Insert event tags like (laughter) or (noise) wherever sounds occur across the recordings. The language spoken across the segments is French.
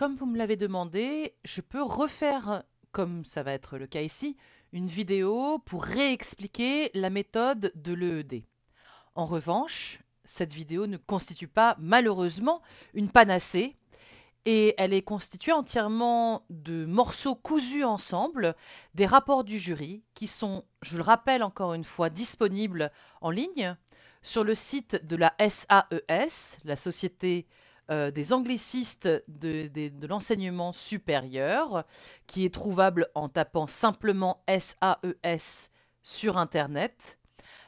comme vous me l'avez demandé, je peux refaire, comme ça va être le cas ici, une vidéo pour réexpliquer la méthode de l'EED. En revanche, cette vidéo ne constitue pas, malheureusement, une panacée, et elle est constituée entièrement de morceaux cousus ensemble des rapports du jury qui sont, je le rappelle encore une fois, disponibles en ligne sur le site de la SAES, e la Société euh, des anglicistes de, l'enseignement supérieur, qui est trouvable en tapant simplement SAES e sur Internet.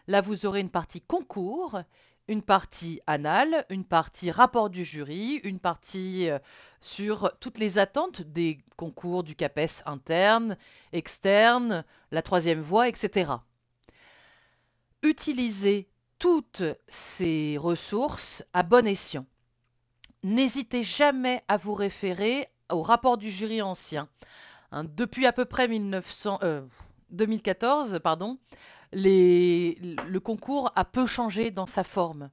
Là, vous aurez une partie concours, une partie anale, une partie rapport du jury, une partie euh, sur toutes les attentes des concours du CAPES interne, externe, la troisième voie, etc. Utilisez toutes ces ressources à bon escient n'hésitez jamais à vous référer au rapport du jury ancien. Hein, depuis à peu près 2014, euh, pardon, le concours a peu changé dans sa forme.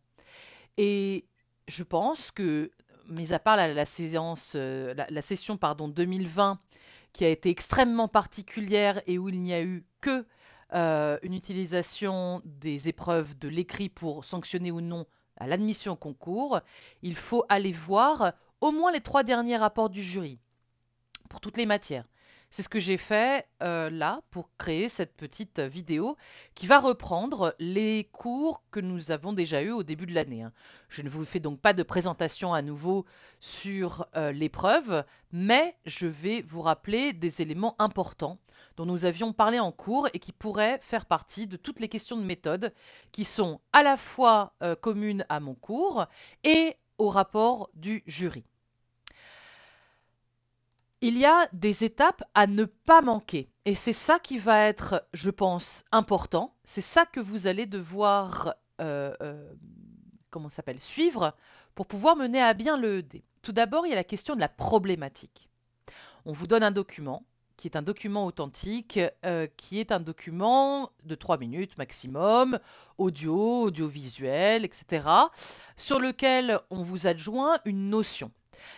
Et je pense que, mis à part la, séance, euh, la, session pardon, 2020, qui a été extrêmement particulière et où il n'y a eu que euh, une utilisation des épreuves de l'écrit pour sanctionner ou non à l'admission au concours, il faut aller voir au moins les trois derniers rapports du jury pour toutes les matières. C'est ce que j'ai fait euh, là pour créer cette petite vidéo qui va reprendre les cours que nous avons déjà eus au début de l'année. Hein. Je ne vous fais donc pas de présentation à nouveau sur euh, l'épreuve, mais je vais vous rappeler des éléments importants dont nous avions parlé en cours et qui pourraient faire partie de toutes les questions de méthode qui sont à la fois euh, communes à mon cours et au rapport du jury il y a des étapes à ne pas manquer. Et c'est ça qui va être, je pense, important. C'est ça que vous allez devoir, euh, euh, s'appelle, suivre pour pouvoir mener à bien le e D. Tout d'abord, il y a la question de la problématique. On vous donne un document qui est un document authentique, euh, qui est un document de 3 minutes maximum, audio, audiovisuel, etc., sur lequel on vous adjoint une notion.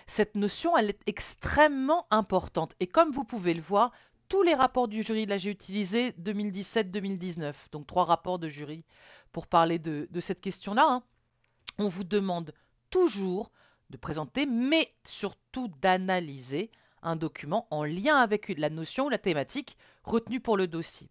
Cette notion, elle est extrêmement importante. Et comme vous pouvez le voir, tous les rapports du jury, là j'ai utilisé 2017-2019, donc trois rapports de jury pour parler de, cette question-là. Hein. On vous demande toujours de présenter, mais surtout d'analyser un document en lien avec la notion ou la thématique retenue pour le dossier.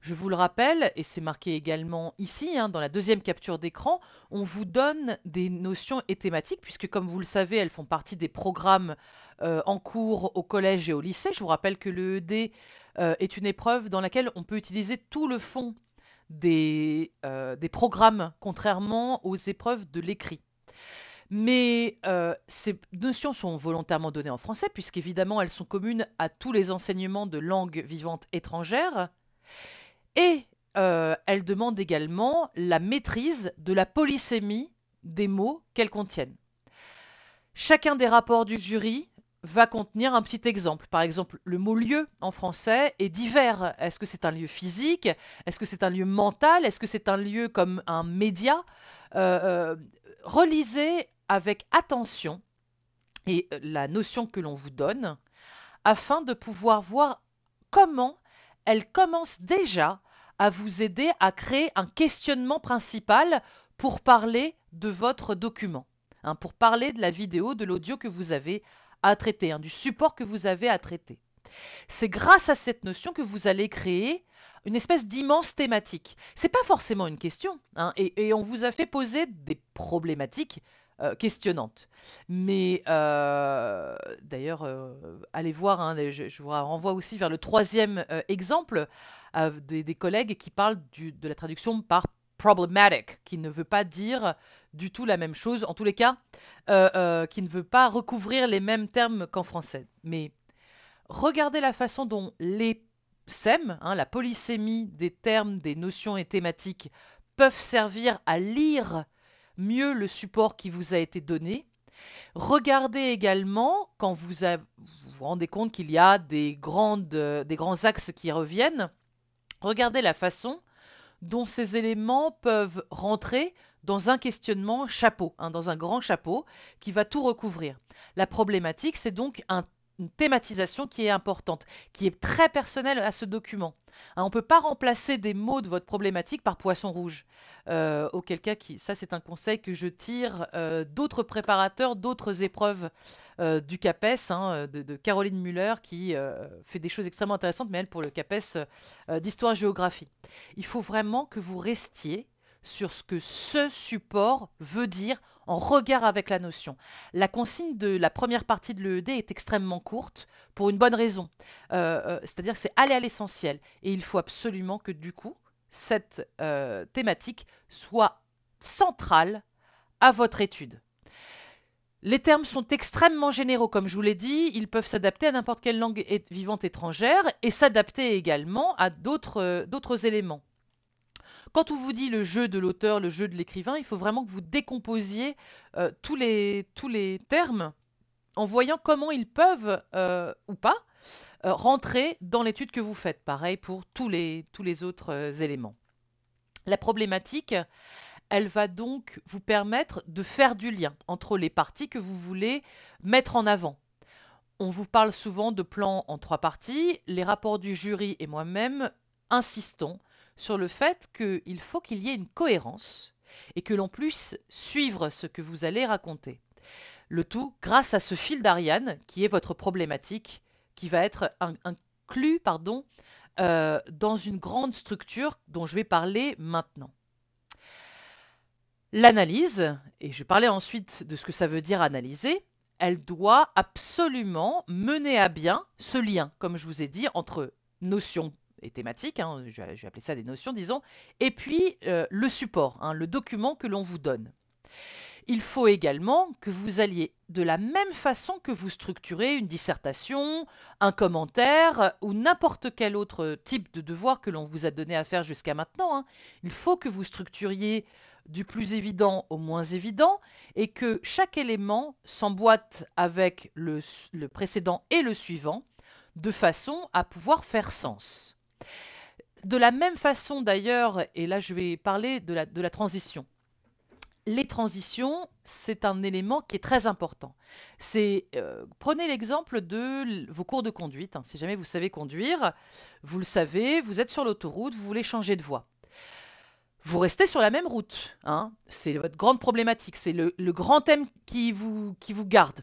Je vous le rappelle, et c'est marqué également ici, hein, dans la deuxième capture d'écran, on vous donne des notions et thématiques, puisque comme vous le savez, elles font partie des programmes euh, en cours au collège et au lycée. Je vous rappelle que l'EED euh, est une épreuve dans laquelle on peut utiliser tout le fond des, euh, des programmes, contrairement aux épreuves de l'écrit. Mais ces notions sont volontairement données en français, puisqu'évidemment elles sont communes à tous les enseignements de langues vivantes étrangères. Et euh, elle demande également la maîtrise de la polysémie des mots qu'elles contiennent. Chacun des rapports du jury va contenir un petit exemple. Par exemple, le mot lieu en français est divers. Est-ce que c'est un lieu physique Est-ce que c'est un lieu mental Est-ce que c'est un lieu comme un média euh, euh, Relisez avec attention et la notion que l'on vous donne afin de pouvoir voir comment elle commence déjà à vous aider à créer un questionnement principal pour parler de votre document, hein, pour parler de la vidéo, de l'audio que vous avez à traiter, hein, du support que vous avez à traiter. C'est grâce à cette notion que vous allez créer une espèce d'immense thématique. n'est pas forcément une question, hein, et on vous a fait poser des problématiques euh, questionnante. Mais euh, d'ailleurs, euh, allez voir, hein, je, vous renvoie aussi vers le troisième exemple des, collègues qui parlent de la traduction par problematic, qui ne veut pas dire du tout la même chose, en tous les cas, qui ne veut pas recouvrir les mêmes termes qu'en français. Mais regardez la façon dont les SEM, hein, la polysémie des termes, des notions et thématiques, peuvent servir à lire mieux le support qui vous a été donné. Regardez également, quand vous vous, rendez compte qu'il y a des, grandes, euh, des grands axes qui reviennent, regardez la façon dont ces éléments peuvent rentrer dans un questionnement chapeau, hein, dans un grand chapeau qui va tout recouvrir. La problématique, c'est donc un une thématisation qui est importante, qui est très personnelle à ce document. Hein, on ne peut pas remplacer des mots de votre problématique par poisson rouge. Euh, auquel cas, qui, ça c'est un conseil que je tire euh, d'autres préparateurs, d'autres épreuves euh, du CAPES, hein, de, de, Caroline Muller, qui fait des choses extrêmement intéressantes, mais elle pour le CAPES d'histoire-géographie. Il faut vraiment que vous restiez sur ce que ce support veut dire en regard avec la notion. La consigne de la première partie de l'EED est extrêmement courte pour une bonne raison. Euh, euh, c'est-à-dire que c'est aller à l'essentiel. Et il faut absolument que du coup, cette euh, thématique soit centrale à votre étude. Les termes sont extrêmement généraux, comme je vous l'ai dit. Ils peuvent s'adapter à n'importe quelle langue vivante étrangère et s'adapter également à d'autres éléments. Quand on vous dit le jeu de l'auteur, le jeu de l'écrivain, il faut vraiment que vous décomposiez euh, tous, les, tous les termes en voyant comment ils peuvent euh, ou pas euh, rentrer dans l'étude que vous faites. Pareil pour tous les, tous les autres éléments. La problématique, elle va donc vous permettre de faire du lien entre les parties que vous voulez mettre en avant. On vous parle souvent de plans en trois parties. Les rapports du jury et moi-même insistons sur le fait qu'il faut qu'il y ait une cohérence et que l'on puisse suivre ce que vous allez raconter. Le tout grâce à ce fil d'Ariane qui est votre problématique, qui va être inclus pardon, euh, dans une grande structure dont je vais parler maintenant. L'analyse, et je parlais ensuite de ce que ça veut dire analyser, elle doit absolument mener à bien ce lien, comme je vous ai dit, entre notion et thématiques, hein, je, vais, appeler ça des notions, disons, et puis euh, le support, hein, le document que l'on vous donne. Il faut également que vous alliez de la même façon que vous structurez une dissertation, un commentaire euh, ou n'importe quel autre type de devoir que l'on vous a donné à faire jusqu'à maintenant. Hein. Il faut que vous structuriez du plus évident au moins évident et que chaque élément s'emboîte avec le précédent et le suivant de façon à pouvoir faire sens. De la même façon d'ailleurs, et là je vais parler de la, transition. Les transitions, c'est un élément qui est très important. C'est euh, prenez l'exemple de vos cours de conduite. Hein. Si jamais vous savez conduire, vous le savez, vous êtes sur l'autoroute, vous voulez changer de voie vous restez sur la même route. Hein. C'est votre grande problématique, c'est le, le, grand thème qui vous, qui vous garde.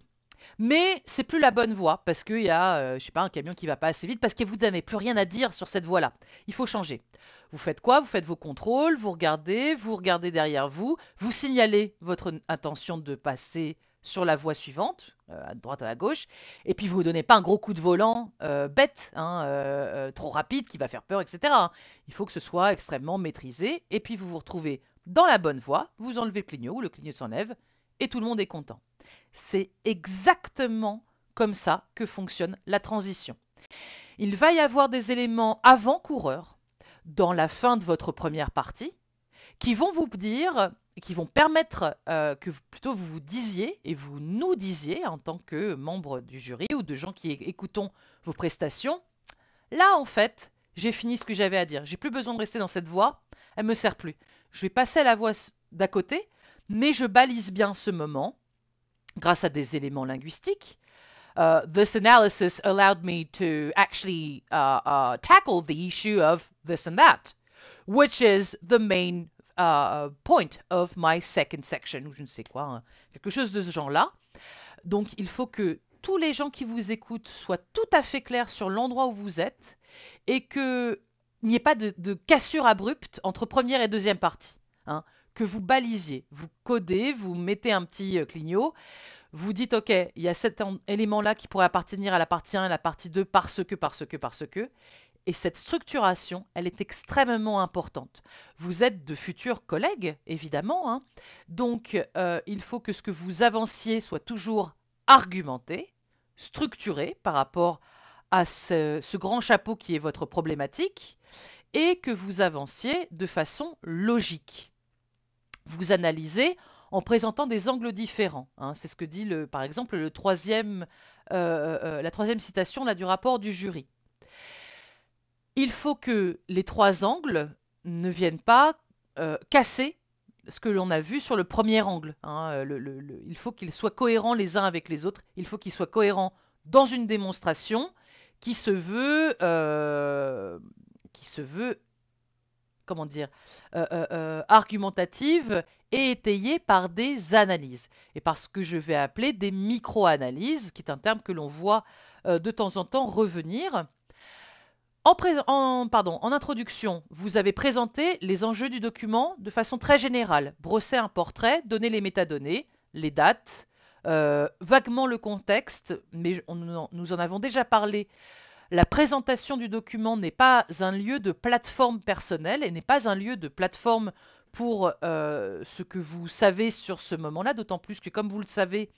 Mais c'est plus la bonne voie parce qu'il y a, euh, je sais pas, un camion qui va pas assez vite parce que vous n'avez plus rien à dire sur cette voie-là. Il faut changer. Vous faites quoi Vous faites vos contrôles, vous regardez, vous regardez derrière vous, vous signalez votre intention de passer sur la voie suivante, euh, à droite à gauche, et puis vous ne donnez pas un gros coup de volant euh, bête, hein, trop rapide, qui va faire peur, etc. Hein. Il faut que ce soit extrêmement maîtrisé, et puis vous vous retrouvez dans la bonne voie, vous enlevez le clignot, le clignot s'enlève, et tout le monde est content. C'est exactement comme ça que fonctionne la transition. Il va y avoir des éléments avant-coureurs dans la fin de votre première partie qui vont vous dire, qui vont permettre euh, que plutôt vous vous disiez et vous nous disiez en tant que membres du jury ou de gens qui écoutons vos prestations, là en fait, j'ai fini ce que j'avais à dire, j'ai plus besoin de rester dans cette voie, elle me sert plus. Je vais passer à la voie d'à côté, mais je balise bien ce moment grâce à des éléments linguistiques. Euh, this analysis allowed me to actually uh, uh, tackle the issue of this and that, which is the main uh, point of my second section, ou je ne sais quoi, hein, quelque chose de ce genre-là. Donc il faut que tous les gens qui vous écoutent soient tout à fait clairs sur l'endroit où vous êtes et qu'il n'y ait pas de, de, cassure abrupte entre première et deuxième partie. Hein que vous balisiez. Vous codez, vous mettez un petit euh, clignot, vous dites, OK, il y a cet élément-là qui pourrait appartenir à la partie 1 et à la partie 2 parce que, parce que, parce que. Et cette structuration, elle est extrêmement importante. Vous êtes de futurs collègues, évidemment. Hein. Donc, euh, il faut que ce que vous avanciez soit toujours argumenté, structuré par rapport à ce grand chapeau qui est votre problématique, et que vous avanciez de façon logique vous analysez en présentant des angles différents. Hein. C'est ce que dit, le, par exemple, le troisième, euh, euh, euh, la troisième citation là, du rapport du jury. Il faut que les trois angles ne viennent pas casser ce que l'on a vu sur le premier angle. Hein. Le, il faut qu'ils soient cohérents les uns avec les autres. Il faut qu'ils soient cohérents dans une démonstration qui se veut, qui se veut comment dire, euh, euh, euh, argumentative et étayée par des analyses et par ce que je vais appeler des micro-analyses, qui est un terme que l'on voit de temps en temps revenir. En, pardon, en introduction, vous avez présenté les enjeux du document de façon très générale, brosser un portrait, donner les métadonnées, les dates, vaguement le contexte, mais nous en avons déjà parlé la présentation du document n'est pas un lieu de plateforme personnelle et n'est pas un lieu de plateforme pour euh, ce que vous savez sur ce moment-là, d'autant plus que comme vous le savez,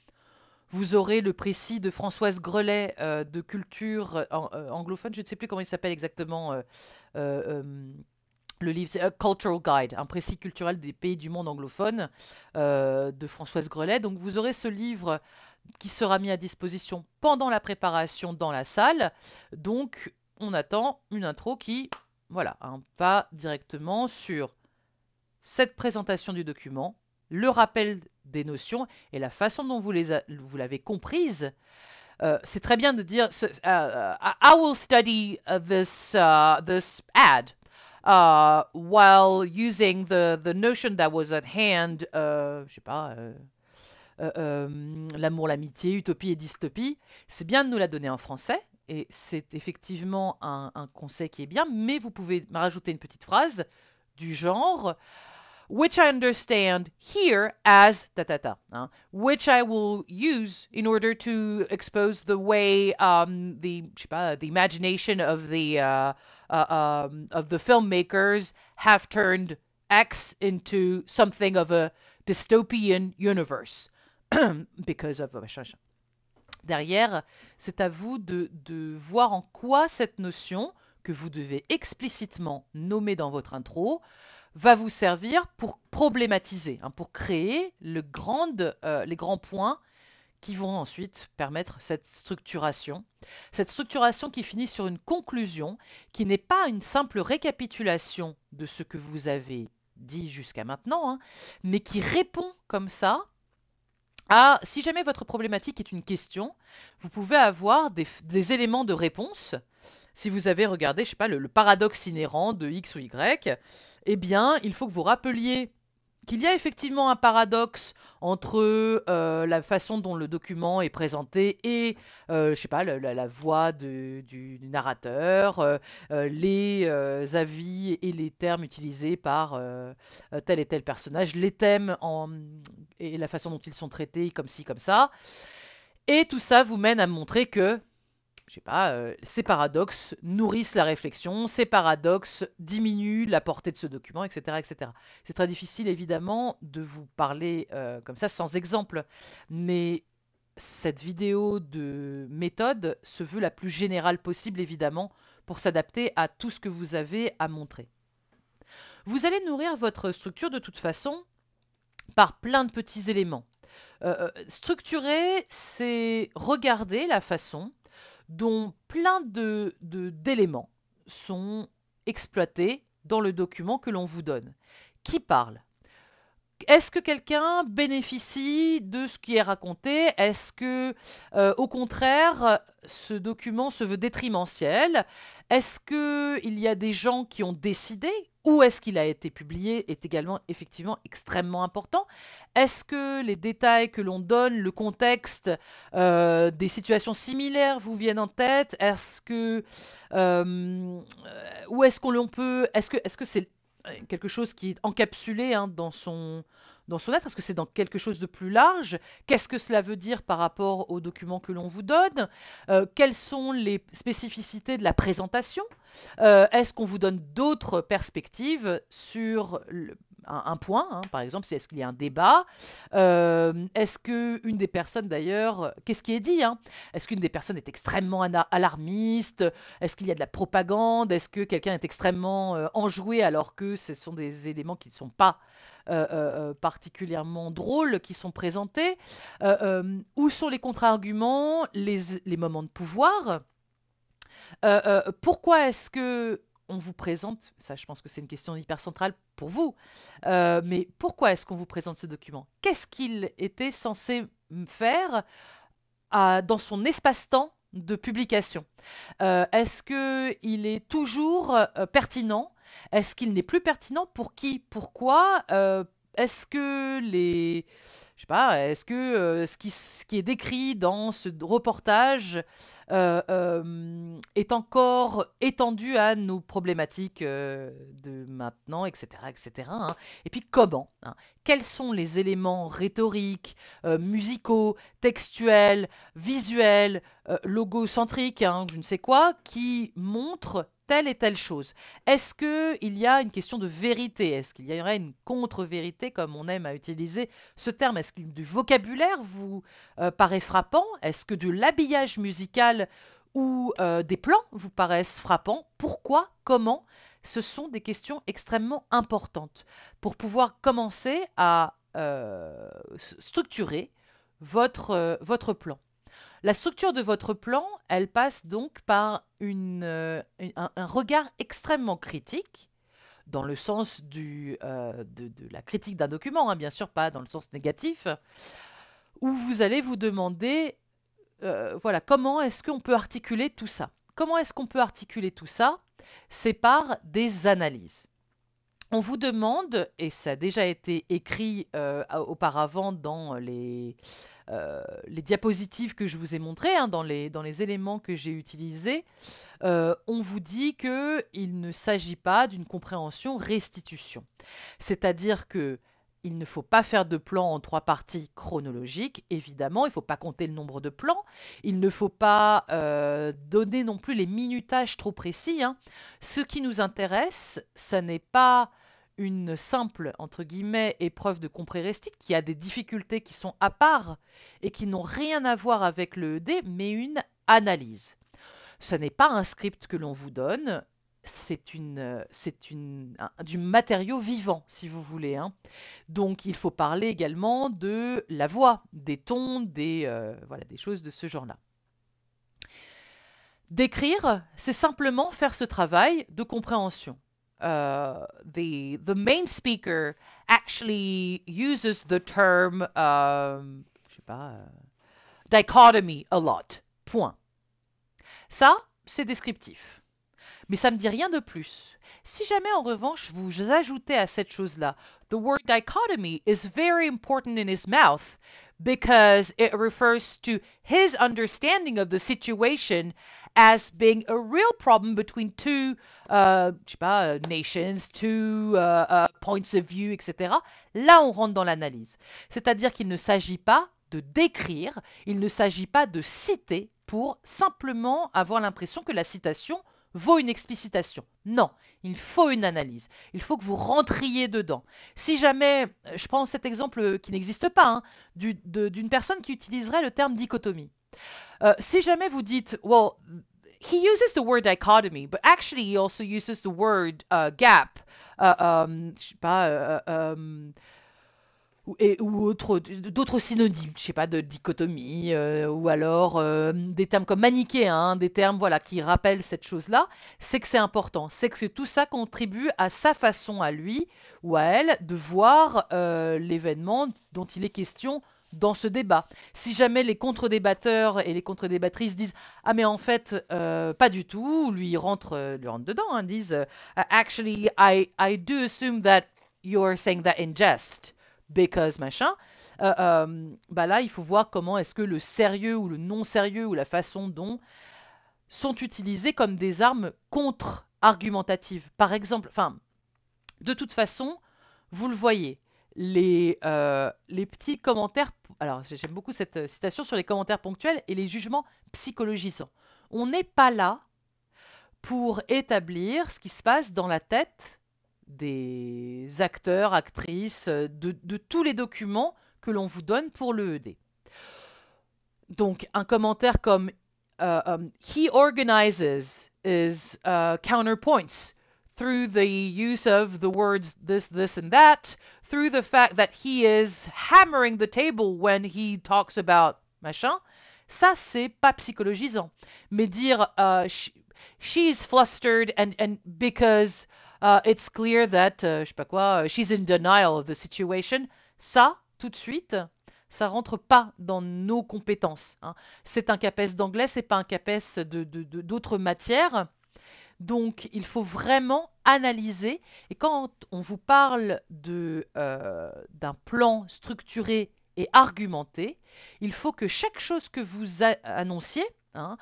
vous aurez le précis de Françoise Grelet euh, de culture euh, anglophone, je ne sais plus comment il s'appelle exactement le livre, c'est Cultural Guide, un précis culturel des pays du monde anglophone de Françoise Grelet. Donc vous aurez ce livre qui sera mis à disposition pendant la préparation dans la salle. Donc, on attend une intro qui, voilà, pas directement sur cette présentation du document, le rappel des notions et la façon dont vous l'avez comprise. Euh, c'est très bien de dire euh, euh, I will study this, uh, this ad uh, while using the, the notion that was at hand, je sais pas, euh, euh, l'amour, l'amitié, utopie et dystopie. C'est bien de nous la donner en français, et c'est effectivement un, conseil qui est bien, mais vous pouvez rajouter une petite phrase du genre which I understand here as ta ta ta, hein, which I will use in order to expose the way um, the imagination of the uh, uh, um, of the filmmakers have turned X into something of a dystopian universe. (coughs) because of Derrière, c'est à vous de, voir en quoi cette notion, que vous devez explicitement nommer dans votre intro, va vous servir pour problématiser, hein, pour créer le euh, les grands points qui vont ensuite permettre cette structuration. Cette structuration qui finit sur une conclusion qui n'est pas une simple récapitulation de ce que vous avez dit jusqu'à maintenant, hein, mais qui répond comme ça ah, si jamais votre problématique est une question, vous pouvez avoir des, éléments de réponse. Si vous avez regardé, je sais pas, le, le, paradoxe inhérent de X ou Y, eh bien, il faut que vous rappeliez qu'il y a effectivement un paradoxe entre euh, la façon dont le document est présenté et, euh, je sais pas, la, voix du, narrateur, euh, les avis et les termes utilisés par tel et tel personnage, les thèmes et la façon dont ils sont traités, comme ci, comme ça. Et tout ça vous mène à montrer que je sais pas, euh, ces paradoxes nourrissent la réflexion, ces paradoxes diminuent la portée de ce document, etc. etc. C'est très difficile, évidemment, de vous parler euh, comme ça, sans exemple, mais cette vidéo de méthode se veut la plus générale possible, évidemment, pour s'adapter à tout ce que vous avez à montrer. Vous allez nourrir votre structure de toute façon par plein de petits éléments. Euh, structurer, c'est regarder la façon dont plein d'éléments de, d'éléments sont exploités dans le document que l'on vous donne. Qui parle est-ce que quelqu'un bénéficie de ce qui est raconté Est-ce que, euh, au contraire, ce document se veut détrimentiel Est-ce qu'il y a des gens qui ont décidé où est-ce qu'il a été publié est également effectivement extrêmement important. Est-ce que les détails que l'on donne, le contexte euh, des situations similaires vous viennent en tête Est-ce que euh, est-ce qu'on peut Est-ce que que c'est euh, quelque chose qui est encapsulé hein, dans son dans son Est-ce que c'est dans quelque chose de plus large. Qu'est-ce que cela veut dire par rapport aux documents que l'on vous donne euh, Quelles sont les spécificités de la présentation euh, Est-ce qu'on vous donne d'autres perspectives sur un, point hein? Par exemple, est-ce qu'il y a un débat euh, Est-ce qu'une des personnes, d'ailleurs, qu'est-ce qui est dit hein? Est-ce qu'une des personnes est extrêmement alarmiste Est-ce qu'il y a de la propagande Est-ce que quelqu'un est extrêmement enjoué alors que ce sont des éléments qui ne sont pas euh, euh, euh, particulièrement drôles qui sont présentés. où sont les contre-arguments, les, moments de pouvoir Pourquoi est-ce que on vous présente, ça je pense que c'est une question hyper centrale pour vous, mais pourquoi est-ce qu'on vous présente ce document Qu'est-ce qu'il était censé faire dans son espace-temps de publication Est-ce qu'il est toujours pertinent est-ce qu'il n'est plus pertinent Pour qui Pourquoi euh, Est-ce que les, pas, est-ce que euh, ce, qui, ce qui est décrit dans ce reportage euh, euh, est encore étendu à nos problématiques de maintenant, etc. etc. Hein. Et puis comment hein, Quels sont les éléments rhétoriques, musicaux, textuels, visuels, logocentriques, hein, je ne sais quoi, qui montrent telle et telle chose. Est-ce qu'il y a une question de vérité Est-ce qu'il y aurait une contre-vérité, comme on aime à utiliser ce terme du vocabulaire vous euh, paraît frappant Est-ce que de l'habillage musical ou euh, des plans vous paraissent frappants Pourquoi Comment Ce sont des questions extrêmement importantes pour pouvoir commencer à euh, structurer votre, votre plan. La structure de votre plan, elle passe donc par une, un regard extrêmement critique dans le sens euh, de, la critique d'un document, hein, bien sûr, pas dans le sens négatif, où vous allez vous demander, euh, voilà, comment est-ce qu'on peut articuler tout ça Comment est-ce qu'on peut articuler tout ça C'est par des analyses on vous demande, et ça a déjà été écrit euh, auparavant dans euh, les, diapositives que je vous ai montrées, hein, dans, les, éléments que j'ai utilisés, euh, on vous dit qu'il ne s'agit pas d'une compréhension restitution. C'est-à-dire que il ne faut pas faire de plan en trois parties chronologiques, évidemment, il ne faut pas compter le nombre de plans, il ne faut pas euh, donner non plus les minutages trop précis. Hein. Ce qui nous intéresse, ce n'est pas une simple, entre guillemets, épreuve de compréhension qui a des difficultés qui sont à part et qui n'ont rien à voir avec le e mais une analyse. Ce n'est pas un script que l'on vous donne, c'est une, euh, c'est une, du matériau vivant, si vous voulez. Hein. Donc, il faut parler également de la voix, des tons, des, euh, voilà, des choses de ce genre-là. D'écrire, c'est simplement faire ce travail de compréhension. Euh, the, the main speaker actually uses the term, pas, dichotomy a lot. Point. Ça, c'est descriptif mais ça ne me dit rien de plus. Si jamais en revanche vous ajoutez à cette chose-là « The word dichotomy is very important in his mouth because it refers to his understanding of the situation as being a real problem between two euh, euh, nations, two euh, points of view, etc. » Là, on rentre dans l'analyse. C'est-à-dire qu'il ne s'agit pas de décrire, il ne s'agit pas de citer pour simplement avoir l'impression que la citation vaut une explicitation. Non, il faut une analyse. Il faut que vous rentriez dedans. Si jamais, euh, je prends cet exemple qui n'existe pas, hein, d'une personne qui utiliserait le terme dichotomie. Euh, si jamais vous dites, well, he uses the word dichotomy, but actually he also uses the word euh, gap. je sais pas ou, autre, d'autres synonymes, je sais pas, de dichotomie, euh, ou alors euh, des termes comme manichéen, hein, des termes voilà qui rappellent cette chose-là, c'est que c'est important, c'est que tout ça contribue à sa façon à lui ou à elle de voir euh, l'événement dont il est question dans ce débat. Si jamais les contre-débatteurs et les contre-débattrices disent ah mais en fait pas du tout, lui rentre lui rentre dedans, hein, disent actually I I do assume that you're saying that in jest because machin, euh, euh, bah là, il faut voir comment est-ce que le sérieux ou le non-sérieux ou la façon dont sont utilisés comme des armes contre-argumentatives. Par exemple, enfin, de toute façon, vous le voyez, les, euh, les petits commentaires, alors j'aime beaucoup cette citation sur les commentaires ponctuels et les jugements psychologisants. On n'est pas là pour établir ce qui se passe dans la tête des acteurs, actrices, euh, de, tous les documents que l'on vous donne pour ED. E Donc, un commentaire comme euh, um, He organizes his uh, counterpoints through the use of the words this, this, and that, through the fact that he is hammering the table when he talks about machin. Ça, c'est pas psychologisant. Mais dire euh, she, she's flustered and, and because. Euh, it's clear that, euh, je sais pas quoi, euh, she's in denial of the situation. Ça, tout de suite, ça rentre pas dans nos compétences. Hein. C'est un CAPES d'anglais, c'est pas un CAPES d'autres matières. Donc, il faut vraiment analyser. Et quand on vous parle d'un plan structuré et argumenté, il faut que chaque chose que vous annonciez, hein,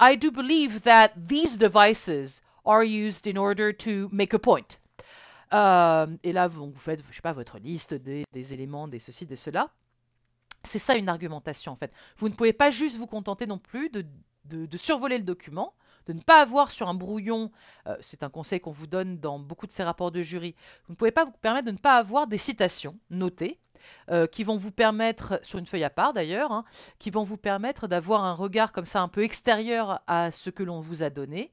I do believe that these devices are used in order to make a point. Euh, et là, vous, faites, je sais pas, votre liste des, éléments, des ceci, des cela. C'est ça une argumentation, en fait. Vous ne pouvez pas juste vous contenter non plus de, survoler le document, de ne pas avoir sur un brouillon, euh, c'est un conseil qu'on vous donne dans beaucoup de ces rapports de jury, vous ne pouvez pas vous permettre de ne pas avoir des citations notées euh, qui vont vous permettre, sur une feuille à part d'ailleurs, hein, qui vont vous permettre d'avoir un regard comme ça un peu extérieur à ce que l'on vous a donné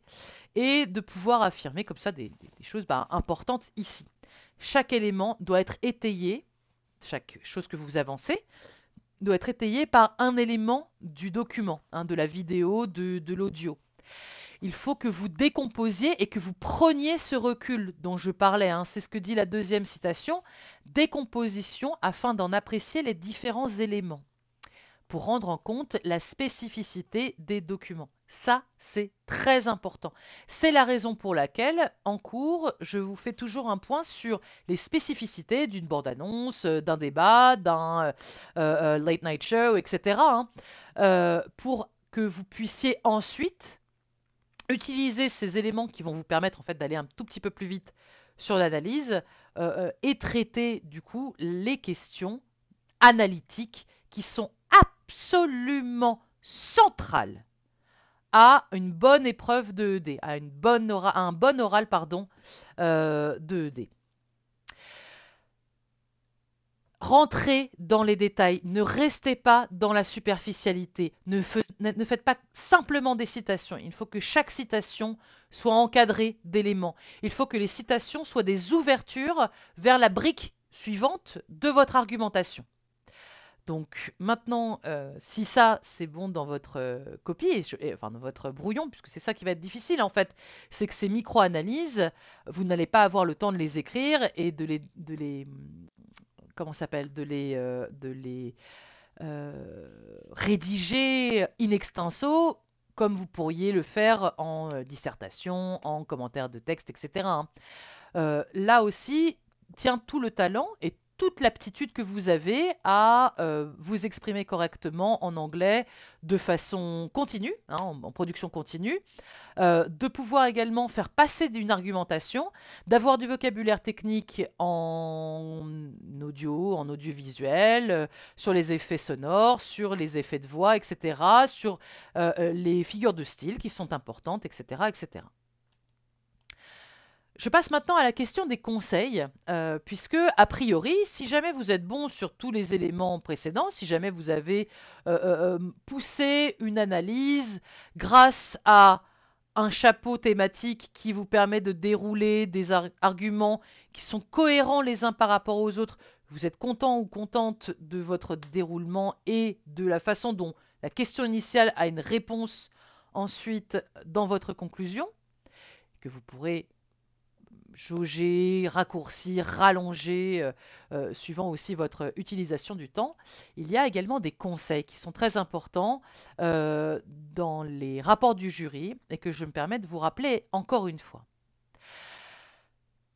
et de pouvoir affirmer comme ça des, choses bah, importantes ici. Chaque élément doit être étayé, chaque chose que vous avancez, doit être étayée par un élément du document, hein, de la vidéo, de l'audio il faut que vous décomposiez et que vous preniez ce recul dont je parlais. Hein. C'est ce que dit la deuxième citation, décomposition afin d'en apprécier les différents éléments pour rendre en compte la spécificité des documents. Ça, c'est très important. C'est la raison pour laquelle, en cours, je vous fais toujours un point sur les spécificités d'une bande-annonce, euh, d'un débat, d'un euh, euh, late-night show, etc. Hein, pour que vous puissiez ensuite utiliser ces éléments qui vont vous permettre en fait d'aller un tout petit peu plus vite sur l'analyse euh, euh, et traiter du coup les questions analytiques qui sont absolument centrales à une bonne épreuve de e à, une bonne un bon oral pardon, euh, de ED rentrez dans les détails, ne restez pas dans la superficialité, ne, ne faites pas simplement des citations, il faut que chaque citation soit encadrée d'éléments, il faut que les citations soient des ouvertures vers la brique suivante de votre argumentation. Donc maintenant, euh, si ça c'est bon dans votre euh, copie, enfin dans votre brouillon, puisque c'est ça qui va être difficile en fait, c'est que ces micro-analyses, vous n'allez pas avoir le temps de les écrire et de les, de les comment s'appelle, de les, euh, de les euh, rédiger in extenso, comme vous pourriez le faire en euh, dissertation, en commentaire de texte, etc. Hein. là aussi, tient tout le talent et toute l'aptitude que vous avez à euh, vous exprimer correctement en anglais de façon continue, hein, en, production continue, euh, de pouvoir également faire passer d'une argumentation, d'avoir du vocabulaire technique en audio, en audiovisuel, euh, sur les effets sonores, sur les effets de voix, etc., sur les figures de style qui sont importantes, etc., etc. Je passe maintenant à la question des conseils, euh, puisque, a priori, si jamais vous êtes bon sur tous les éléments précédents, si jamais vous avez euh, euh, poussé une analyse grâce à un chapeau thématique qui vous permet de dérouler des arguments qui sont cohérents les uns par rapport aux autres, vous êtes content ou contente de votre déroulement et de la façon dont la question initiale a une réponse ensuite dans votre conclusion, que vous pourrez jauger, raccourcir, rallonger, euh, euh, suivant aussi votre utilisation du temps. Il y a également des conseils qui sont très importants euh, dans les rapports du jury et que je me permets de vous rappeler encore une fois.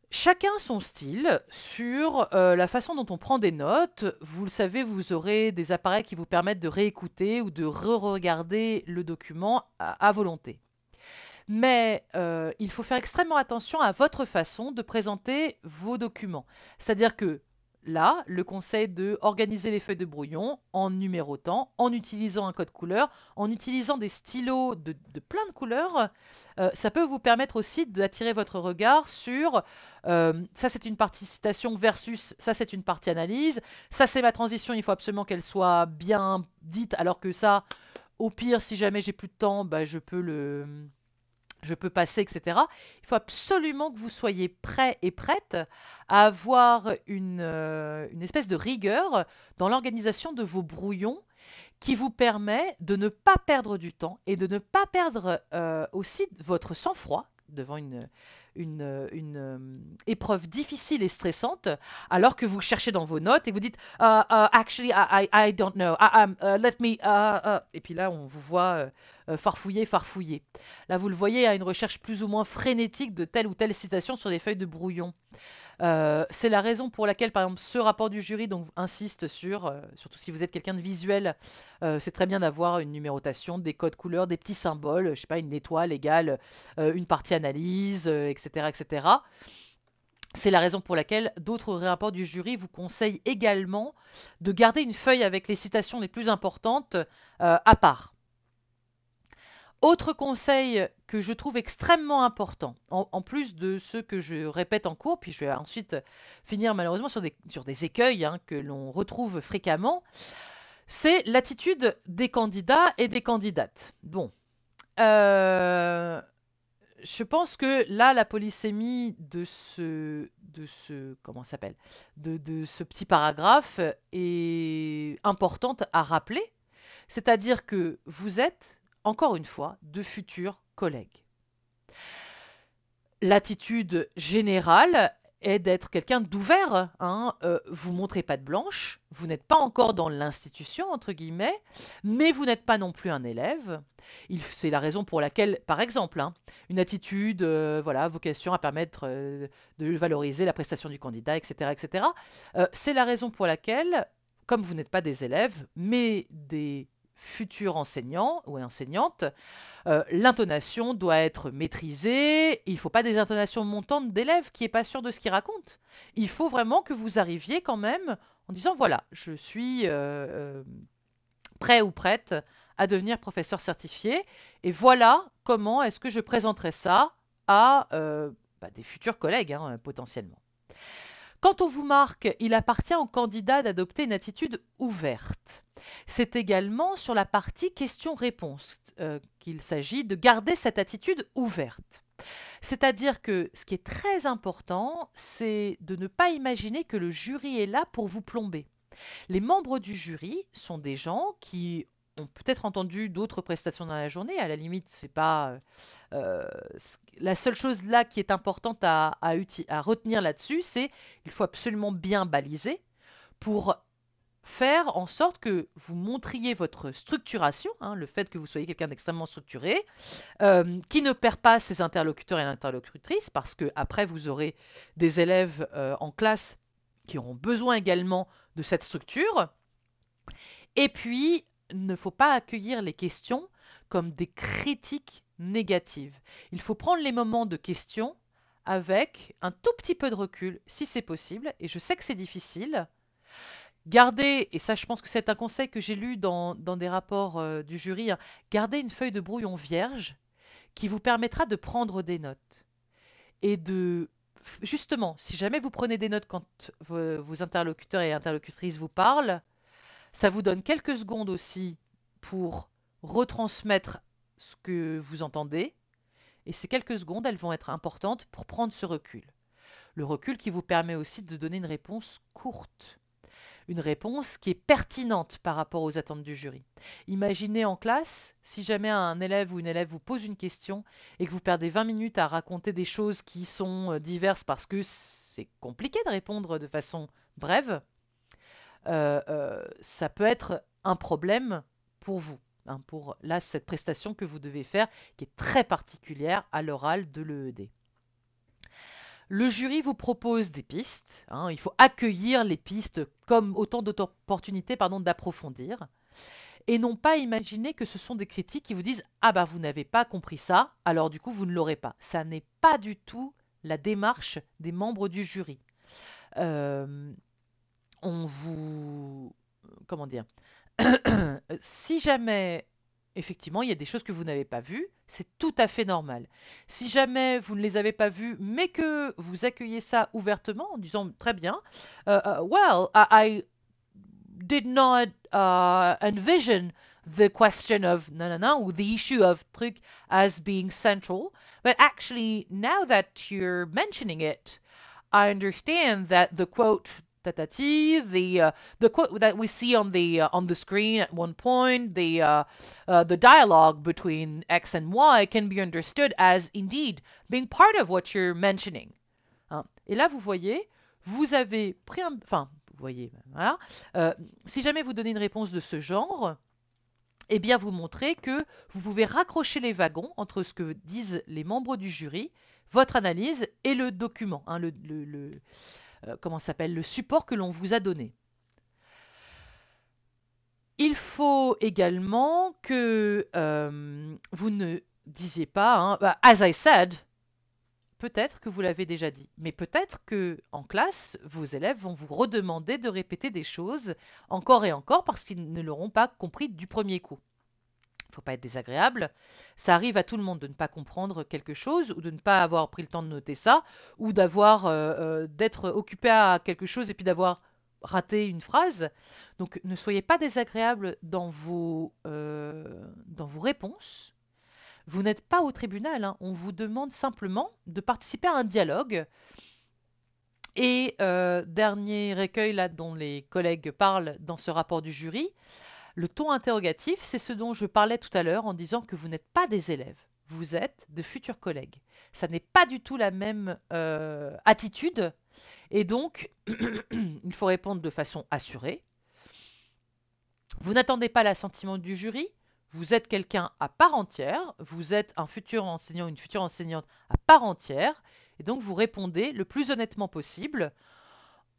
Chacun son style sur la façon dont on prend des notes. Vous le savez, vous aurez des appareils qui vous permettent de réécouter ou de re-regarder le document à volonté. Mais euh, il faut faire extrêmement attention à votre façon de présenter vos documents. C'est-à-dire que là, le conseil de organiser les feuilles de brouillon en numérotant, en utilisant un code couleur, en utilisant des stylos de, plein de couleurs, euh, ça peut vous permettre aussi d'attirer votre regard sur euh, ça c'est une partie citation versus ça c'est une partie analyse, ça c'est ma transition, il faut absolument qu'elle soit bien dite, alors que ça, au pire, si jamais j'ai plus de temps, bah, je peux le je peux passer, etc. Il faut absolument que vous soyez prêt et prête à avoir euh, une, espèce de rigueur dans l'organisation de vos brouillons qui vous permet de ne pas perdre du temps et de ne pas perdre euh, aussi votre sang-froid devant une, une, euh, épreuve difficile et stressante, alors que vous cherchez dans vos notes et vous dites Actually, I, don't know. Uh, let me. Uh, uh. et puis là, on vous voit farfouiller, euh, farfouiller. Là, vous le voyez, à une recherche plus ou moins frénétique de telle ou telle citation sur des feuilles de brouillon. Euh, c'est la raison pour laquelle, par exemple, ce rapport du jury donc, insiste sur, euh, surtout si vous êtes quelqu'un de visuel, c'est très bien d'avoir une numérotation, des codes couleurs, des petits symboles, je sais pas, une étoile égale une partie analyse, etc., etc. C'est la raison pour laquelle d'autres rapports du jury vous conseillent également de garder une feuille avec les citations les plus importantes à part. Autre conseil que je trouve extrêmement important, en, plus de ce que je répète en cours, puis je vais ensuite finir malheureusement sur des, sur des écueils hein, que l'on retrouve fréquemment, c'est l'attitude des candidats et des candidates. Bon, euh, je pense que là, la polysémie de ce, de ce comment s'appelle, de, de ce petit paragraphe est importante à rappeler, c'est-à-dire que vous êtes encore une fois, de futurs collègues. L'attitude générale est d'être quelqu'un d'ouvert. Hein. Euh, vous montrez pas de blanche, vous n'êtes pas encore dans l'institution, entre guillemets, mais vous n'êtes pas non plus un élève. C'est la raison pour laquelle, par exemple, hein, une attitude, euh, voilà, vocation à permettre euh, de valoriser la prestation du candidat, etc. etc. C'est la raison pour laquelle, comme vous n'êtes pas des élèves, mais des futur enseignant ou enseignante, euh, l'intonation doit être maîtrisée. Il ne faut pas des intonations montantes d'élèves qui n'est pas sûr de ce qu'il raconte. Il faut vraiment que vous arriviez quand même en disant voilà, je suis euh, euh, prêt ou prête à devenir professeur certifié et voilà comment est-ce que je présenterai ça à bah, des futurs collègues hein, potentiellement. Quand on vous marque, il appartient au candidat d'adopter une attitude ouverte. C'est également sur la partie questions-réponses euh, qu'il s'agit de garder cette attitude ouverte. C'est-à-dire que ce qui est très important, c'est de ne pas imaginer que le jury est là pour vous plomber. Les membres du jury sont des gens qui ont peut-être entendu d'autres prestations dans la journée. À la limite, c'est pas euh, la seule chose là qui est importante à, à retenir là-dessus, c'est il faut absolument bien baliser pour faire en sorte que vous montriez votre structuration, hein, le fait que vous soyez quelqu'un d'extrêmement structuré, euh, qui ne perd pas ses interlocuteurs et l'interlocutrice parce qu'après, vous aurez des élèves euh, en classe qui auront besoin également de cette structure. Et puis, ne faut pas accueillir les questions comme des critiques négatives. Il faut prendre les moments de questions avec un tout petit peu de recul, si c'est possible, et je sais que c'est difficile, Gardez, et ça je pense que c'est un conseil que j'ai lu dans, des rapports euh, du jury, hein, gardez une feuille de brouillon vierge qui vous permettra de prendre des notes. Et de, justement, si jamais vous prenez des notes quand vos interlocuteurs et interlocutrices vous parlent, ça vous donne quelques secondes aussi pour retransmettre ce que vous entendez. Et ces quelques secondes, elles vont être importantes pour prendre ce recul. Le recul qui vous permet aussi de donner une réponse courte une réponse qui est pertinente par rapport aux attentes du jury. Imaginez en classe, si jamais un élève ou une élève vous pose une question et que vous perdez 20 minutes à raconter des choses qui sont euh, diverses parce que c'est compliqué de répondre de façon brève, euh, euh, ça peut être un problème pour vous hein, pour là cette prestation que vous devez faire, qui est très particulière à l'oral de l'EED. Le jury vous propose des pistes. Hein. il faut accueillir les pistes comme autant d'opportunités d'approfondir. Et non pas imaginer que ce sont des critiques qui vous disent « Ah bah vous n'avez pas compris ça, alors du coup vous ne l'aurez pas ». Ça n'est pas du tout la démarche des membres du jury. Euh, on vous... comment dire (clears throat) Si jamais effectivement, il y a des choses que vous n'avez pas vues, c'est tout à fait normal. Si jamais vous ne les avez pas vues, mais que vous accueillez ça ouvertement en disant très bien, euh, euh, well, I, did not uh, envision the question of no, no, the issue of truc as being central, but actually, now that you're mentioning it, I understand that the quote tatati. The uh, the quote that we see on the uh, on the screen at one point, the uh, uh, the dialogue between X and Y can be understood as indeed being part of what you're mentioning. Hein. Et là, vous voyez, vous avez pris enfin, vous voyez, voilà. Euh, si jamais vous donnez une réponse de ce genre, eh bien, vous montrez que vous pouvez raccrocher les wagons entre ce que disent les membres du jury, votre analyse et le document, hein, le, le, le euh, comment s'appelle, le support que l'on vous a donné. Il faut également que euh, vous ne disiez pas hein, bah, as I said. Peut-être que vous l'avez déjà dit, mais peut-être que en classe, vos élèves vont vous redemander de répéter des choses encore et encore parce qu'ils ne l'auront pas compris du premier coup il ne faut pas être désagréable, ça arrive à tout le monde de ne pas comprendre quelque chose ou de ne pas avoir pris le temps de noter ça ou d'avoir euh, euh, d'être occupé à quelque chose et puis d'avoir raté une phrase. Donc ne soyez pas désagréable dans vos, euh, dans vos réponses. Vous n'êtes pas au tribunal, hein. on vous demande simplement de participer à un dialogue. Et dernier recueil là dont les collègues parlent dans ce rapport du jury, le ton interrogatif, c'est ce dont je parlais tout à l'heure en disant que vous n'êtes pas des élèves, vous êtes de futurs collègues. Ça n'est pas du tout la même euh, attitude. Et donc, (clears throat) il faut répondre de façon assurée. Vous n'attendez pas l'assentiment du jury, vous êtes quelqu'un à part entière, vous êtes un futur enseignant, une future enseignante à part entière, et donc vous répondez le plus honnêtement possible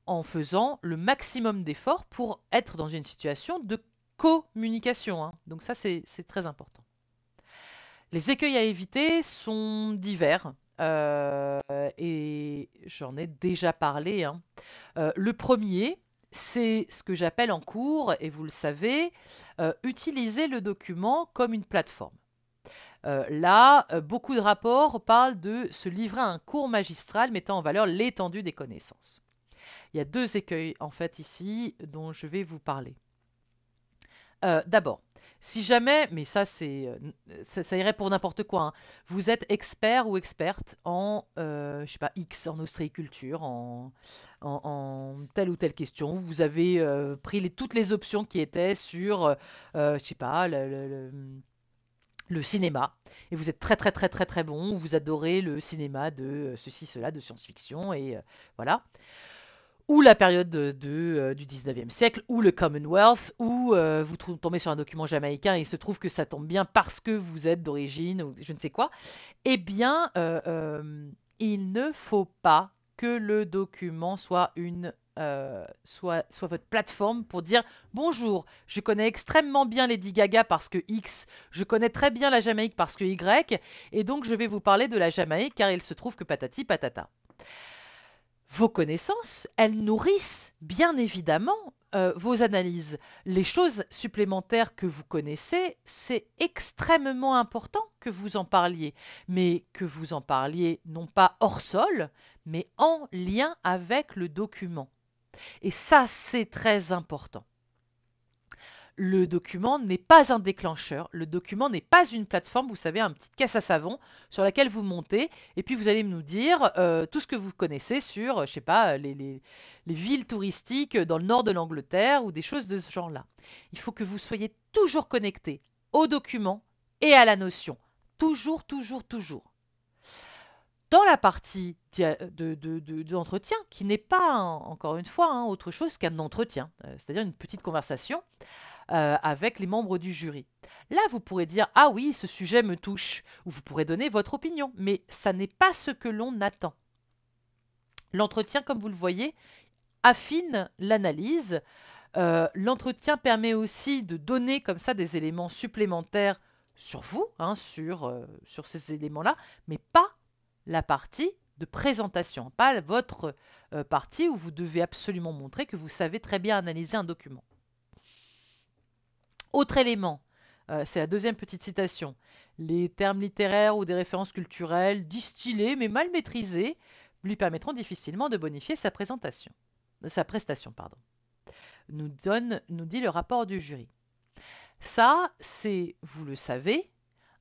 en faisant le maximum d'efforts pour être dans une situation de communication. Hein. Donc ça, c'est très important. Les écueils à éviter sont divers. Euh, et j'en ai déjà parlé. Hein. Euh, le premier, c'est ce que j'appelle en cours, et vous le savez, euh, utiliser le document comme une plateforme. là, beaucoup de rapports parlent de se livrer à un cours magistral mettant en valeur l'étendue des connaissances. Il y a deux écueils en fait ici dont je vais vous parler. Euh, d'abord, si jamais, mais ça, c'est, euh, ça, irait pour n'importe quoi, hein, vous êtes expert ou experte en, euh, je sais pas, X, en ostréiculture, en, en, telle ou telle question, vous avez pris toutes les options qui étaient sur, je sais pas, le, cinéma. Et vous êtes très très très très très bon, vous adorez le cinéma de ceci, cela, de science-fiction, et voilà ou la période de, euh, du 19e siècle, ou le Commonwealth, ou euh, vous tombez sur un document jamaïcain et il se trouve que ça tombe bien parce que vous êtes d'origine ou je ne sais quoi, eh bien, euh, il ne faut pas que le document soit une... soit, soit votre plateforme pour dire bonjour, je connais extrêmement bien Lady Gaga parce que X, je connais très bien la Jamaïque parce que Y, et donc je vais vous parler de la Jamaïque car il se trouve que patati patata vos connaissances, elles nourrissent bien évidemment euh, vos analyses. Les choses supplémentaires que vous connaissez, c'est extrêmement important que vous en parliez, mais que vous en parliez non pas hors sol, mais en lien avec le document. Et ça, c'est très important le document n'est pas un déclencheur, le document n'est pas une plateforme, vous savez, un petit caisse à savon sur laquelle vous montez, et puis vous allez nous dire euh, tout ce que vous connaissez sur, euh, je sais pas, les, villes touristiques dans le nord de l'Angleterre ou des choses de ce genre-là. Il faut que vous soyez toujours connecté au document et à la notion. Toujours, toujours, toujours. Dans la partie d'entretien, de, de, qui n'est pas, encore une fois, hein, autre chose qu'un entretien, euh, c'est-à-dire une petite conversation, euh, avec les membres du jury. Là, vous pourrez dire « Ah oui, ce sujet me touche » ou vous pourrez donner votre opinion, mais ça n'est pas ce que l'on attend. L'entretien, comme vous le voyez, affine l'analyse. Euh, l'entretien permet aussi de donner comme ça des éléments supplémentaires sur vous, hein, sur, euh, sur ces éléments-là, mais pas la partie de présentation, pas votre partie où vous devez absolument montrer que vous savez très bien analyser un document. Autre élément, euh, c'est la deuxième petite citation, les termes littéraires ou des références culturelles distillées mais mal maîtrisées lui permettront difficilement de bonifier sa présentation, sa prestation, pardon. Nous, donne, nous dit le rapport du jury. Ça, c'est, vous le savez,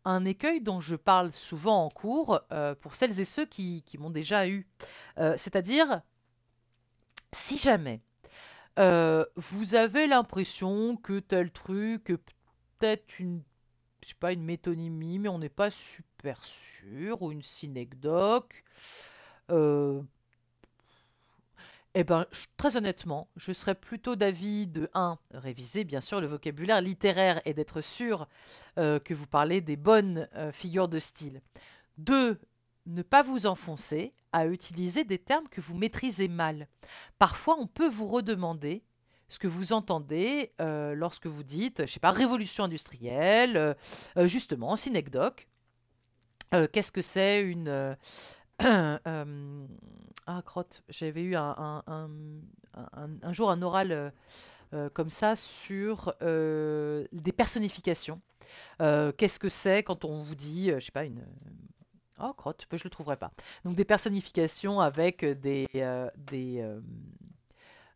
un écueil dont je parle souvent en cours euh, pour celles et ceux qui, m'ont déjà eu. Euh, c'est-à-dire, si jamais euh, vous avez l'impression que tel truc, peut-être une, pas, une métonymie, mais on n'est pas super sûr, ou une synecdoque. Euh, eh ben, très honnêtement, je serais plutôt d'avis de 1. Réviser bien sûr le vocabulaire littéraire et d'être sûr euh, que vous parlez des bonnes figures de style. 2 ne pas vous enfoncer à utiliser des termes que vous maîtrisez mal. Parfois, on peut vous redemander ce que vous entendez euh, lorsque vous dites, je ne sais pas, révolution industrielle, euh, euh, justement, synecdoque. Qu'est-ce que c'est une... (clears throat) ah, crotte, j'avais eu un, jour un oral comme ça sur des personnifications. Qu'est-ce que c'est quand on vous dit, je ne sais pas, une Oh, crotte, je ne le trouverai pas. Donc des personnifications avec euh, euh,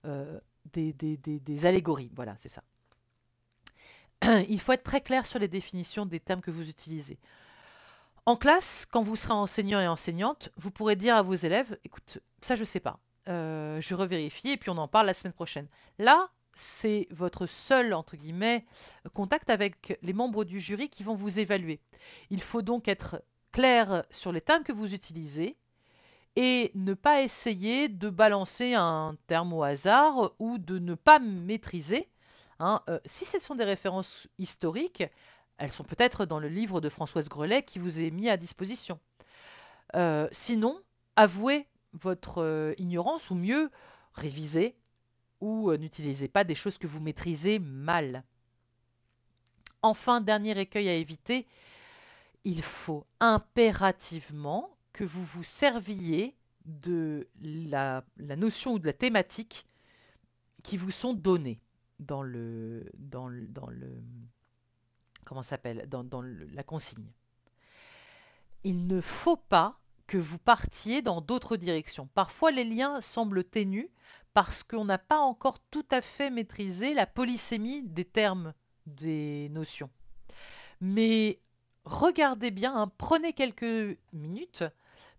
euh, des, des, des, allégories. Voilà, c'est ça. (clears throat) Il faut être très clair sur les définitions des termes que vous utilisez. En classe, quand vous serez enseignant et enseignante, vous pourrez dire à vos élèves, écoute, ça je ne sais pas, je revérifie et puis on en parle la semaine prochaine. Là, c'est votre seul, entre guillemets, contact avec les membres du jury qui vont vous évaluer. Il faut donc être clair sur les termes que vous utilisez et ne pas essayer de balancer un terme au hasard ou de ne pas maîtriser. Hein. Euh, si ce sont des références historiques, elles sont peut-être dans le livre de Françoise Grelet qui vous est mis à disposition. Euh, sinon, avouez votre euh, ignorance ou mieux, révisez ou n'utilisez pas des choses que vous maîtrisez mal. Enfin, dernier écueil à éviter, il faut impérativement que vous vous serviez de la, notion ou de la thématique qui vous sont données dans le dans dans le comment s'appelle dans, la consigne. Il ne faut pas que vous partiez dans d'autres directions. Parfois les liens semblent ténus parce qu'on n'a pas encore tout à fait maîtrisé la polysémie des termes des notions. Mais regardez bien, hein, prenez quelques minutes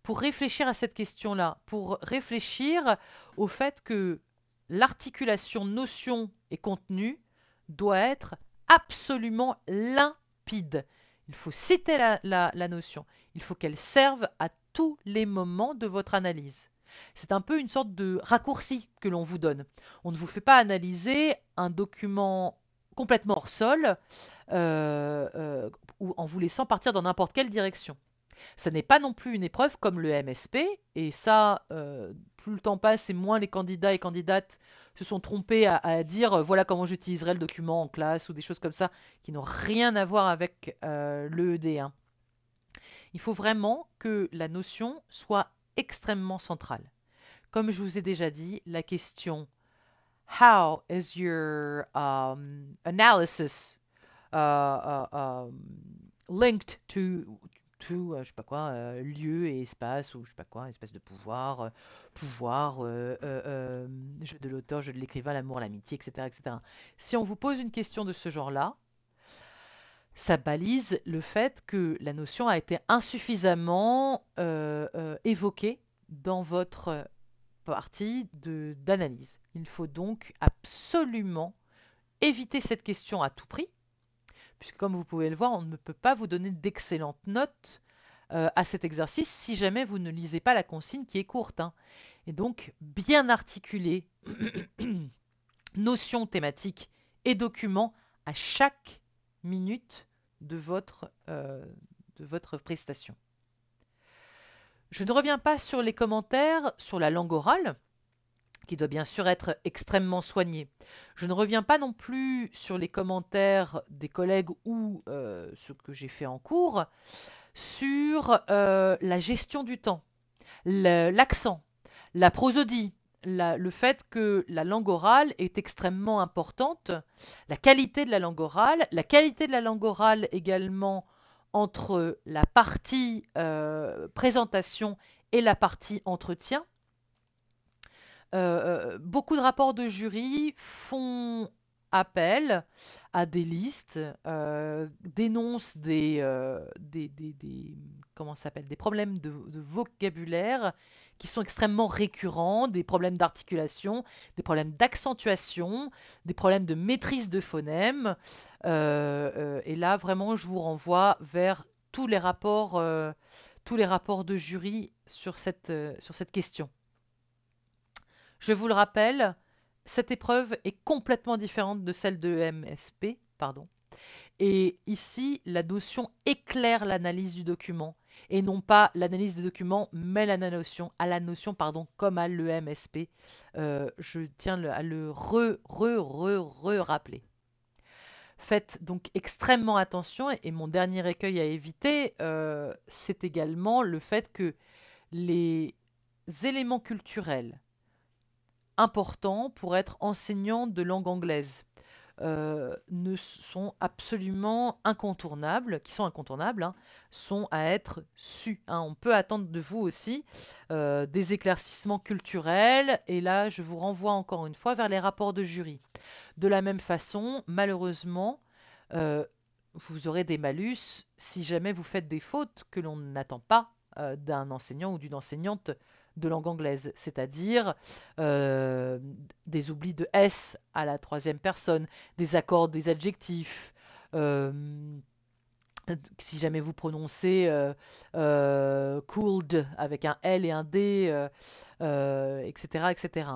pour réfléchir à cette question-là, pour réfléchir au fait que l'articulation notion et contenu doit être absolument limpide. Il faut citer la, la, la notion, il faut qu'elle serve à tous les moments de votre analyse. C'est un peu une sorte de raccourci que l'on vous donne. On ne vous fait pas analyser un document complètement hors sol euh, euh, ou en vous laissant partir dans n'importe quelle direction. Ce n'est pas non plus une épreuve comme le MSP, et ça, euh, plus le temps passe et moins les candidats et candidates se sont trompés à, dire voilà comment j'utiliserai le document en classe ou des choses comme ça qui n'ont rien à voir avec le ED1. Il faut vraiment que la notion soit extrêmement centrale. Comme je vous ai déjà dit, la question how is your um, analysis uh, uh, um, linked to euh, je sais pas quoi, euh, lieu et espace, ou je sais pas quoi, espèce de pouvoir, euh, pouvoir, jeu de l'auteur, jeu de l'écrivain, l'amour, l'amitié, etc., etc. Si on vous pose une question de ce genre-là, ça balise le fait que la notion a été insuffisamment évoquée dans votre partie d'analyse. Il faut donc absolument éviter cette question à tout prix, puisque comme vous pouvez le voir, on ne peut pas vous donner d'excellentes notes euh, à cet exercice si jamais vous ne lisez pas la consigne qui est courte. Hein. Et donc, bien articuler (coughs) notions thématiques et documents à chaque minute de votre, euh, de votre prestation. Je ne reviens pas sur les commentaires sur la langue orale, qui doit bien sûr être extrêmement soignée. Je ne reviens pas non plus sur les commentaires des collègues ou euh, ce que j'ai fait en cours sur euh, la gestion du temps, l'accent, la prosodie, le fait que la langue orale est extrêmement importante, la qualité de la langue orale, la qualité de la langue orale également entre la partie euh, présentation et la partie entretien. Euh, euh, beaucoup de rapports de jury font appelle à des listes, euh, dénonce euh, des, comment s'appelle des problèmes de, vocabulaire qui sont extrêmement récurrents, des problèmes d'articulation, des problèmes d'accentuation, des problèmes de maîtrise de phonèmes. Euh, et là, vraiment, je vous renvoie vers tous les rapports, tous les rapports de jury sur cette, sur cette question. Je vous le rappelle, cette épreuve est complètement différente de celle de MSP, pardon. Et ici, la notion éclaire l'analyse du document et non pas l'analyse des documents, mais la notion, à la notion pardon, comme à l'EMSP. Euh, je tiens à le re, re, re, re rappeler. Faites donc extrêmement attention, et mon dernier écueil à éviter, euh, c'est également le fait que les éléments culturels, important pour être enseignant de langue anglaise. Euh, ne sont absolument incontournables, qui sont incontournables, hein, sont à être su. Hein. On peut attendre de vous aussi euh, des éclaircissements culturels, et là je vous renvoie encore une fois vers les rapports de jury. De la même façon, malheureusement, euh, vous aurez des malus si jamais vous faites des fautes que l'on n'attend pas d'un enseignant ou d'une enseignante de langue anglaise, c'est-à-dire euh, des oublis de S à la troisième personne, des accords des adjectifs. Euh, si jamais vous prononcez euh, euh, cooled avec un L et un D, etc., etc.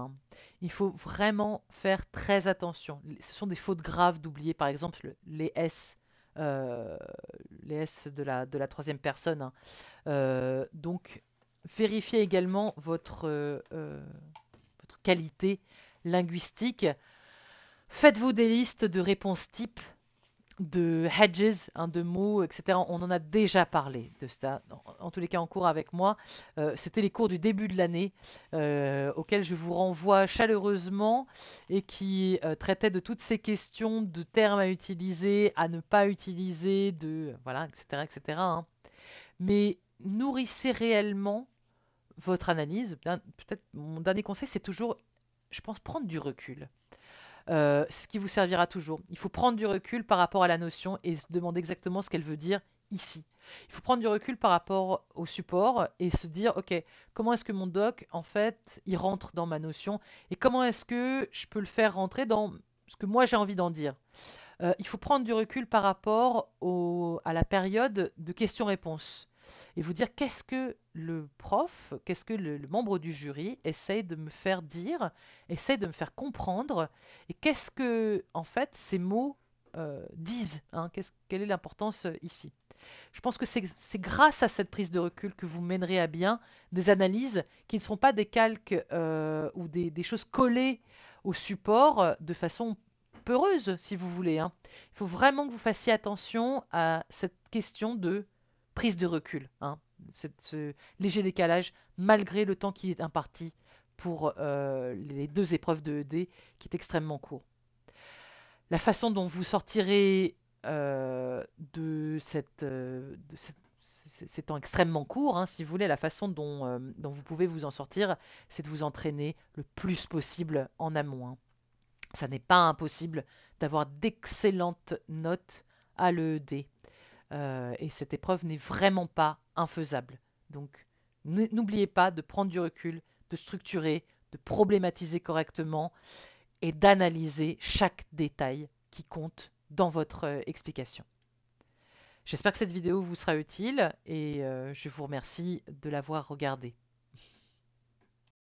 Il faut vraiment faire très attention. Ce sont des fautes graves d'oublier, par exemple, les S. les S de la, de la troisième personne. Hein. donc, Vérifiez également votre, euh, euh, votre qualité linguistique. Faites-vous des listes de réponses types, de hedges, un hein, de mots, etc. On en a déjà parlé de ça, en, tous les cas en cours avec moi. Euh, c'était les cours du début de l'année, auxquels je vous renvoie chaleureusement et qui traitaient de toutes ces questions de termes à utiliser, à ne pas utiliser, de voilà, etc., etc. Hein. Mais nourrissez réellement votre analyse, peut-être mon dernier conseil, c'est toujours, je pense, prendre du recul. C'est euh, ce qui vous servira toujours. Il faut prendre du recul par rapport à la notion et se demander exactement ce qu'elle veut dire ici. Il faut prendre du recul par rapport au support et se dire, OK, comment est-ce que mon doc, en fait, il rentre dans ma notion et comment est-ce que je peux le faire rentrer dans ce que moi j'ai envie d'en dire euh, Il faut prendre du recul par rapport à la période de questions-réponses et vous dire qu'est-ce que le prof, qu'est-ce que le, membre du jury essaye de me faire dire, essaye de me faire comprendre, et qu'est-ce que, en fait, ces mots euh, disent, hein, quelle est l'importance euh, ici. Je pense que c'est grâce à cette prise de recul que vous mènerez à bien des analyses qui ne seront pas des calques euh, ou des, choses collées au support de façon peureuse, si vous voulez. Hein. Il faut vraiment que vous fassiez attention à cette question de prise de recul, hein, ce léger décalage, malgré le temps qui est imparti pour euh, les deux épreuves de ED, qui est extrêmement court. La façon dont vous sortirez euh, de, cette, euh, ces temps extrêmement courts, hein, si vous voulez, la façon dont, vous pouvez vous en sortir, c'est de vous entraîner le plus possible en amont. Hein. Ça n'est pas impossible d'avoir d'excellentes notes à l'ED. Euh, et cette épreuve n'est vraiment pas infaisable. Donc n'oubliez pas de prendre du recul, de structurer, de problématiser correctement et d'analyser chaque détail qui compte dans votre euh, explication. J'espère que cette vidéo vous sera utile et euh, je vous remercie de l'avoir regardée.